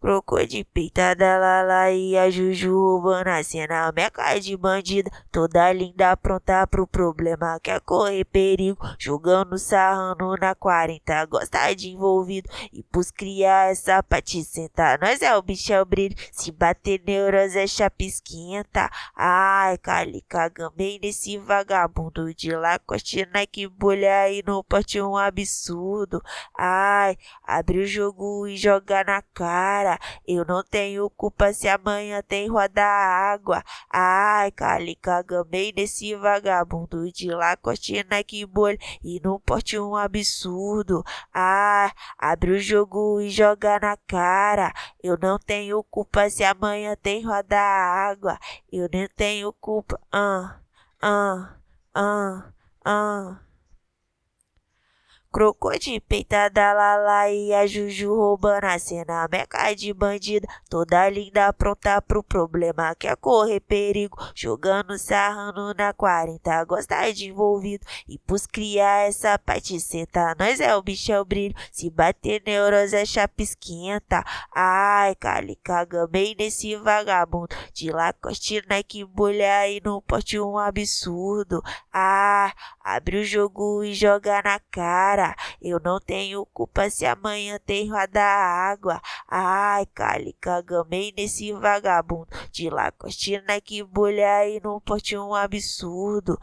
Trocou de peitada lá lá e a Juju roubando a cena. Meca de bandida, toda linda, pronta pro problema. Quer é correr perigo, jogando, sarrando na 40. Gosta de envolvido e pus criar essa pra te sentar. Nós é o bicho, é o brilho. Se bater neurose é chapisquinha, tá? Ai, calica, gambei nesse vagabundo de lá lacoste, que bolha e no pote um absurdo. Ai, abre o jogo e joga na cara. Eu não tenho culpa se amanhã tem roda água. Ai, calica, gamei nesse vagabundo de lá lacotina que bolha e não porte um absurdo. Ai, abre o jogo e joga na cara. Eu não tenho culpa se amanhã tem roda água. Eu nem tenho culpa. Ah, ah, ah, ah. Crocô de lá, Lala e a Juju roubando a cena, meca de bandida, toda linda pronta pro problema, quer é correr perigo, jogando sarrando na 40, gosta de envolvido, e pus criar essa parte senta, nós é o bicho é o brilho, se bater neurose é chapa esquenta, ai calica, bem nesse vagabundo, de lacoste que bolha e no pote um absurdo, ah, abre o jogo e joga na cara, eu não tenho culpa se amanhã tem roda água. Ai, cali, cagamei nesse vagabundo. De lacostina que bolha aí não pote um absurdo.